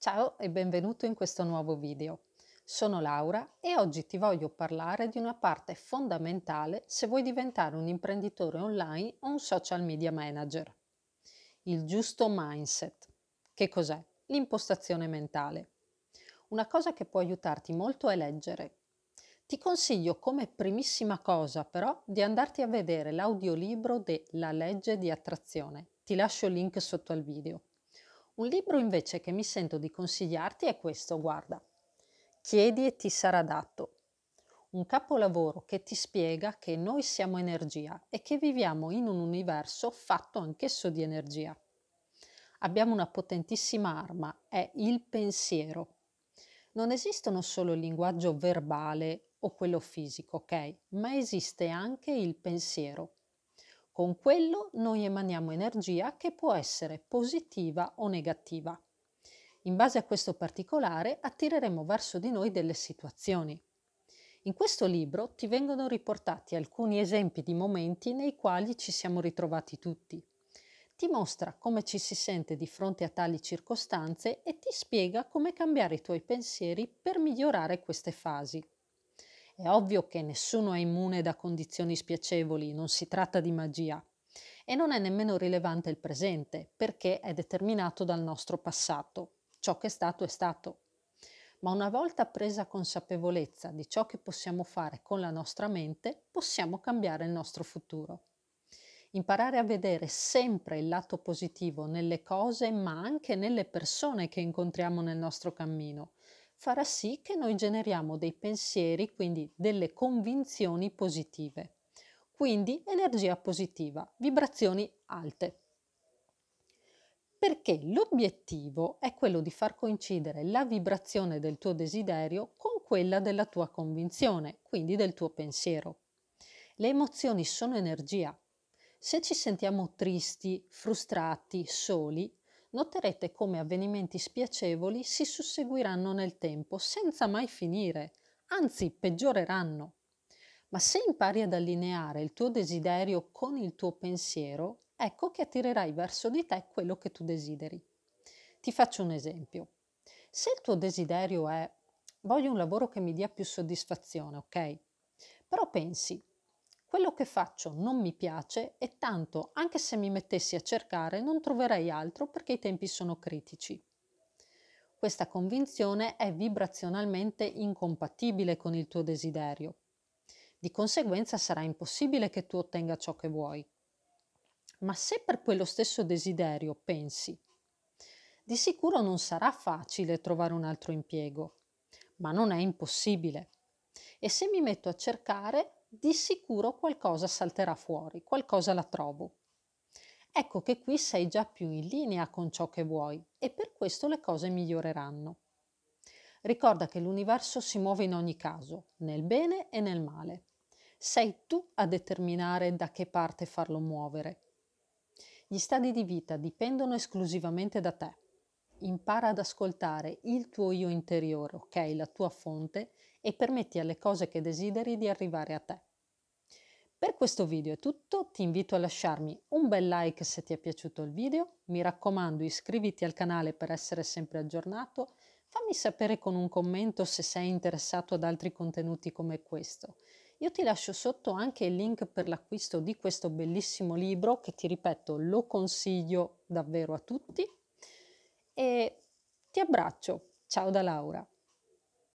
Ciao e benvenuto in questo nuovo video. Sono Laura e oggi ti voglio parlare di una parte fondamentale se vuoi diventare un imprenditore online o un social media manager. Il giusto mindset. Che cos'è? L'impostazione mentale. Una cosa che può aiutarti molto è leggere. Ti consiglio come primissima cosa però di andarti a vedere l'audiolibro de La legge di attrazione. Ti lascio il link sotto al video. Un libro invece che mi sento di consigliarti è questo, guarda. Chiedi e ti sarà dato. Un capolavoro che ti spiega che noi siamo energia e che viviamo in un universo fatto anch'esso di energia. Abbiamo una potentissima arma, è il pensiero. Non esistono solo il linguaggio verbale o quello fisico, ok? Ma esiste anche il pensiero. Con quello noi emaniamo energia che può essere positiva o negativa. In base a questo particolare attireremo verso di noi delle situazioni. In questo libro ti vengono riportati alcuni esempi di momenti nei quali ci siamo ritrovati tutti. Ti mostra come ci si sente di fronte a tali circostanze e ti spiega come cambiare i tuoi pensieri per migliorare queste fasi. È ovvio che nessuno è immune da condizioni spiacevoli, non si tratta di magia. E non è nemmeno rilevante il presente, perché è determinato dal nostro passato. Ciò che è stato è stato. Ma una volta presa consapevolezza di ciò che possiamo fare con la nostra mente, possiamo cambiare il nostro futuro. Imparare a vedere sempre il lato positivo nelle cose, ma anche nelle persone che incontriamo nel nostro cammino, farà sì che noi generiamo dei pensieri, quindi delle convinzioni positive. Quindi energia positiva, vibrazioni alte. Perché l'obiettivo è quello di far coincidere la vibrazione del tuo desiderio con quella della tua convinzione, quindi del tuo pensiero. Le emozioni sono energia. Se ci sentiamo tristi, frustrati, soli, noterete come avvenimenti spiacevoli si susseguiranno nel tempo senza mai finire, anzi peggioreranno. Ma se impari ad allineare il tuo desiderio con il tuo pensiero, ecco che attirerai verso di te quello che tu desideri. Ti faccio un esempio. Se il tuo desiderio è voglio un lavoro che mi dia più soddisfazione, ok? Però pensi, quello che faccio non mi piace e tanto, anche se mi mettessi a cercare, non troverei altro perché i tempi sono critici. Questa convinzione è vibrazionalmente incompatibile con il tuo desiderio. Di conseguenza sarà impossibile che tu ottenga ciò che vuoi. Ma se per quello stesso desiderio pensi, di sicuro non sarà facile trovare un altro impiego, ma non è impossibile. E se mi metto a cercare, di sicuro qualcosa salterà fuori, qualcosa la trovo. Ecco che qui sei già più in linea con ciò che vuoi e per questo le cose miglioreranno. Ricorda che l'universo si muove in ogni caso, nel bene e nel male. Sei tu a determinare da che parte farlo muovere. Gli stadi di vita dipendono esclusivamente da te impara ad ascoltare il tuo io interiore, ok, la tua fonte, e permetti alle cose che desideri di arrivare a te. Per questo video è tutto, ti invito a lasciarmi un bel like se ti è piaciuto il video, mi raccomando iscriviti al canale per essere sempre aggiornato, fammi sapere con un commento se sei interessato ad altri contenuti come questo. Io ti lascio sotto anche il link per l'acquisto di questo bellissimo libro che ti ripeto lo consiglio davvero a tutti e ti abbraccio. Ciao da Laura.